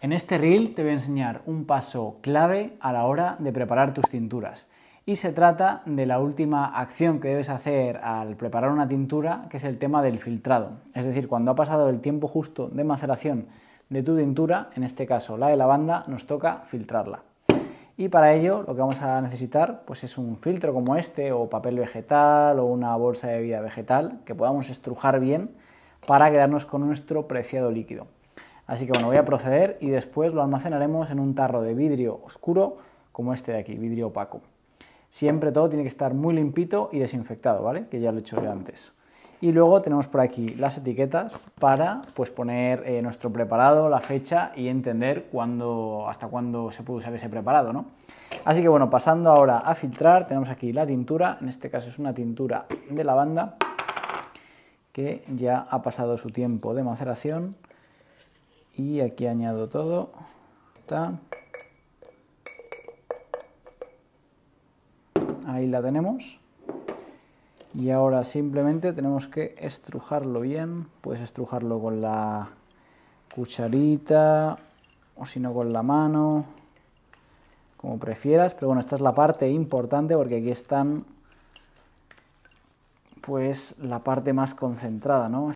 En este reel te voy a enseñar un paso clave a la hora de preparar tus tinturas y se trata de la última acción que debes hacer al preparar una tintura, que es el tema del filtrado. Es decir, cuando ha pasado el tiempo justo de maceración de tu tintura, en este caso la de lavanda, nos toca filtrarla. Y para ello lo que vamos a necesitar pues es un filtro como este o papel vegetal o una bolsa de bebida vegetal que podamos estrujar bien para quedarnos con nuestro preciado líquido. Así que bueno, voy a proceder y después lo almacenaremos en un tarro de vidrio oscuro como este de aquí, vidrio opaco. Siempre todo tiene que estar muy limpito y desinfectado, ¿vale? Que ya lo he hecho yo antes. Y luego tenemos por aquí las etiquetas para pues, poner eh, nuestro preparado, la fecha y entender cuándo, hasta cuándo se puede usar ese preparado, ¿no? Así que bueno, pasando ahora a filtrar, tenemos aquí la tintura, en este caso es una tintura de lavanda que ya ha pasado su tiempo de maceración y aquí añado todo. Ahí la tenemos. Y ahora simplemente tenemos que estrujarlo bien. Puedes estrujarlo con la cucharita o si no con la mano, como prefieras. Pero bueno, esta es la parte importante porque aquí están pues la parte más concentrada, ¿no?